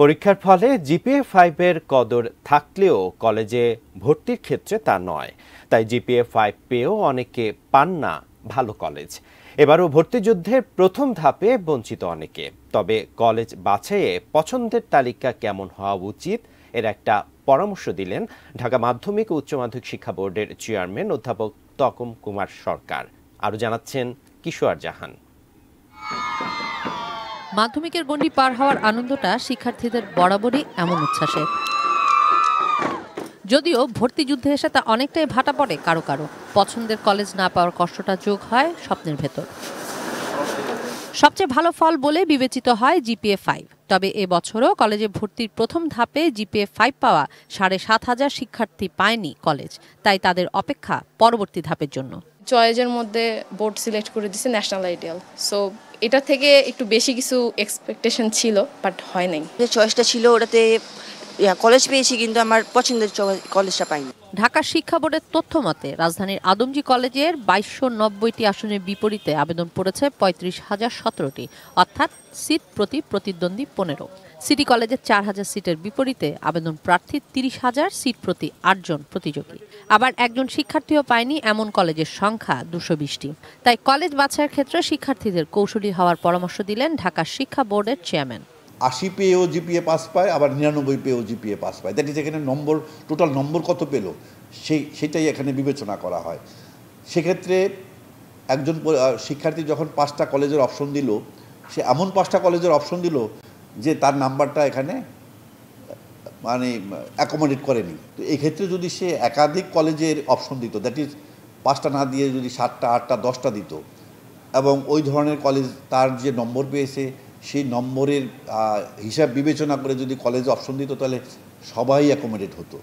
পরীক্ষার ফলে জিপিএ ফাইভের কদর থাকলেও কলেজে ভর্তির ক্ষেত্রে তা নয় তাই জিপিএ ফাইভ পেয়েও অনেকে পান না ভালো কলেজ এবারও ভর্তিযুদ্ধের প্রথম ধাপে বঞ্চিত অনেকে তবে কলেজ বাছাইয়ে পছন্দের তালিকা কেমন হওয়া উচিত এর একটা পরামর্শ দিলেন ঢাকা মাধ্যমিক ও উচ্চ মাধ্যমিক শিক্ষা বোর্ডের চেয়ারম্যান অধ্যাপক তকম কুমার সরকার আরও জানাচ্ছেন কিশোর জাহান মাধ্যমিকের গণ্ডি পার হওয়ার আনন্দটা শিক্ষার্থীদের বরাবরই এমন উচ্ছ্বাসে যদিও ভর্তি যুদ্ধে এসে তা অনেকটাই ভাটা পড়ে কারো কারো পছন্দের কলেজ না পাওয়ার কষ্টটা যোগ হয় স্বপ্নের ভেতর সবচেয়ে ভালো ফল বলে বিবেচিত হয় জিপিএ ফাইভ তবে এ বছরও কলেজে ভর্তির প্রথম ধাপে জিপিএ ফাইভ পাওয়া সাড়ে সাত হাজার শিক্ষার্থী পায়নি কলেজ তাই তাদের অপেক্ষা পরবর্তী ধাপের জন্য চয়েজের মধ্যে বোর্ড সিলেক্ট করে দিছে ন্যাশনাল আইডিয়াল সো এটা থেকে একটু বেশি কিছু এক্সপেকটেশন ছিল বাট হয় নাই চয়েসটা ছিল ওটাতে কলেজ পেয়েছি কিন্তু আমার পছন্দের কলেজটা পাইনি ঢাকা শিক্ষা বোর্ডের তথ্য মতে রাজধানীর আদমজি কলেজের বাইশশো নব্বইটি আসনের বিপরীতে আবেদন পড়েছে পঁয়ত্রিশ হাজার সতেরোটি অর্থাৎ সিট প্রতি প্রতিদ্বন্দ্বী পনেরো সিটি কলেজের চার হাজার সিটের বিপরীতে আবেদন প্রার্থী তিরিশ হাজার সিট প্রতি আটজন প্রতিযোগী আবার একজন শিক্ষার্থীও পায়নি এমন কলেজের সংখ্যা দুশো বিশটি তাই কলেজ বাছাইয়ের ক্ষেত্রে শিক্ষার্থীদের কৌশলী হওয়ার পরামর্শ দিলেন ঢাকা শিক্ষা বোর্ডের চেয়ারম্যান আশি পেয়েও জিপিএ পাস পায় আবার নিরানব্বই পেয়েও জিপিএ পাস পায় দ্যাট ইজ এখানে নম্বর টোটাল নম্বর কত পেল সেই সেটাই এখানে বিবেচনা করা হয় সেক্ষেত্রে একজন শিক্ষার্থী যখন পাঁচটা কলেজের অপশন দিল সে এমন পাঁচটা কলেজের অপশন দিল যে তার নাম্বারটা এখানে মানে অ্যাকোমোডেট করেনি তো এক্ষেত্রে যদি সে একাধিক কলেজের অপশন দিত দ্যাট ইজ পাঁচটা না দিয়ে যদি সাতটা আটটা দশটা দিত এবং ওই ধরনের কলেজ তার যে নম্বর পেয়েছে সেই নম্বরের হিসাব বিবেচনা করে যদি কলেজ অপশন দিত তাহলে সবাই অ্যাকোমোডেট হতো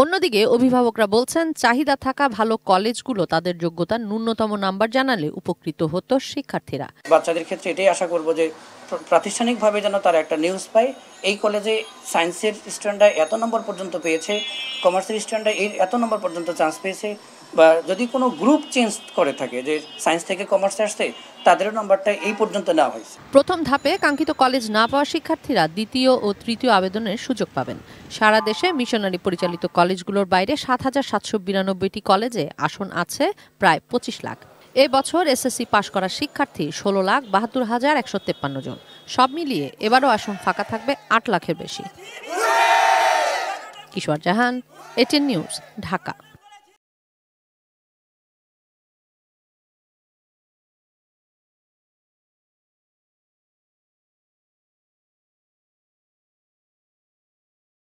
অন্যদিকে অভিভাবকরা বলছেন চাহিদা থাকা ভালো কলেজগুলো তাদের যোগ্যতা ন্যূনতম নাম্বার জানালে উপকৃত হতো শিক্ষার্থীরা বাচ্চাদের ক্ষেত্রে এটাই আশা করব যে প্রাতিষ্ঠানিকভাবে যেন তারা একটা নিউজ পায় এই কলেজে সায়েন্সের স্টুডেন্টরা এত নম্বর পর্যন্ত পেয়েছে কমার্সের স্টুডেন্টরা এই এত নম্বর পর্যন্ত চান্স পেয়েছে বা যদি কোনো গ্রুপ চেঞ্জ করে থাকে যে সায়েন্স থেকে কমার্স আসছে তাদেরও নম্বরটা এই পর্যন্ত নেওয়া হয়েছে প্রথম ধাপে কাঙ্ক্ষিত কলেজ না পাওয়া শিক্ষার্থীরা দ্বিতীয় ও তৃতীয় আবেদনের সুযোগ পাবেন সারা দেশে মিশনারি পরিচালিত কলেজগুলোর বাইরে সাত হাজার সাতশো বিরানব্বইটি কলেজে আসন আছে প্রায় পঁচিশ লাখ এ বছর এসএসসি পাশ করা শিক্ষার্থী ষোলো লাখ বাহাত্তর হাজার একশো তেপ্পান্ন জন সব মিলিয়ে এবারও আসন ফাঁকা থাকবে আট লাখের বেশি কিশোর জাহান এটিএন নিউজ ঢাকা